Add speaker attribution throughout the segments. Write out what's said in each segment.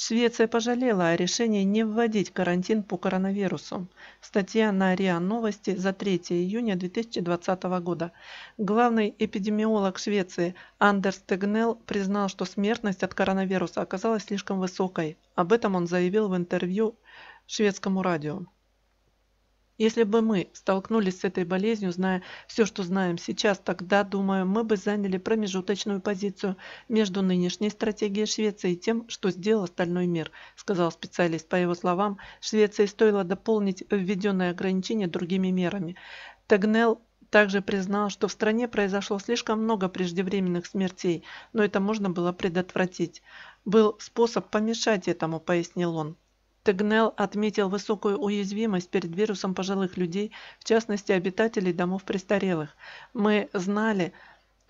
Speaker 1: Швеция пожалела о решении не вводить карантин по коронавирусу. Статья на РИА Новости за 3 июня 2020 года. Главный эпидемиолог Швеции Андерс Тегнел признал, что смертность от коронавируса оказалась слишком высокой. Об этом он заявил в интервью шведскому радио. Если бы мы столкнулись с этой болезнью, зная все, что знаем сейчас, тогда, думаю, мы бы заняли промежуточную позицию между нынешней стратегией Швеции и тем, что сделал остальной мир, сказал специалист. По его словам, Швеции стоило дополнить введенные ограничения другими мерами. Тегнел также признал, что в стране произошло слишком много преждевременных смертей, но это можно было предотвратить. Был способ помешать этому, пояснил он. Стегнелл отметил высокую уязвимость перед вирусом пожилых людей, в частности обитателей домов престарелых. Мы знали,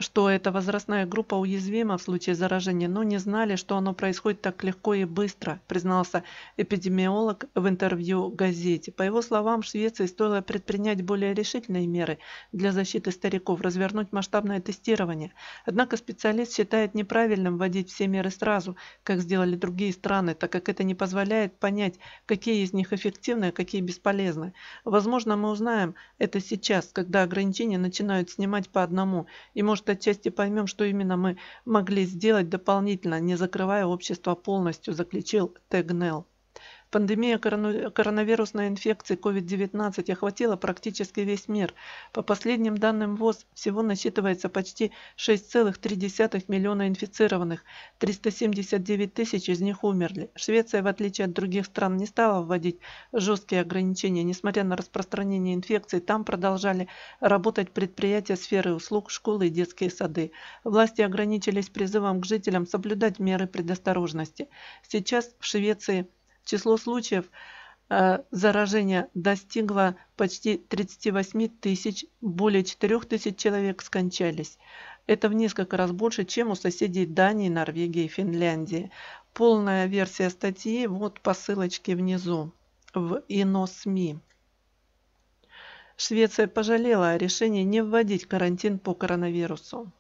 Speaker 1: что эта возрастная группа уязвима в случае заражения, но не знали, что оно происходит так легко и быстро, признался эпидемиолог в интервью газете. По его словам, в Швеции стоило предпринять более решительные меры для защиты стариков, развернуть масштабное тестирование. Однако специалист считает неправильным вводить все меры сразу, как сделали другие страны, так как это не позволяет понять, какие из них эффективны, а какие бесполезны. Возможно, мы узнаем это сейчас, когда ограничения начинают снимать по одному, и может части поймем, что именно мы могли сделать дополнительно, не закрывая общество полностью, заключил Тегнел. Пандемия коронавирусной инфекции COVID-19 охватила практически весь мир. По последним данным ВОЗ всего насчитывается почти 6,3 миллиона инфицированных, 379 тысяч из них умерли. Швеция, в отличие от других стран, не стала вводить жесткие ограничения. Несмотря на распространение инфекции, там продолжали работать предприятия сферы услуг, школы и детские сады. Власти ограничились призывом к жителям соблюдать меры предосторожности. Сейчас в Швеции число случаев э, заражения достигло почти 38 тысяч, более 4 тысяч человек скончались. Это в несколько раз больше, чем у соседей Дании, Норвегии и Финляндии. Полная версия статьи вот по ссылочке внизу в ИНО СМИ. Швеция пожалела о решении не вводить карантин по коронавирусу.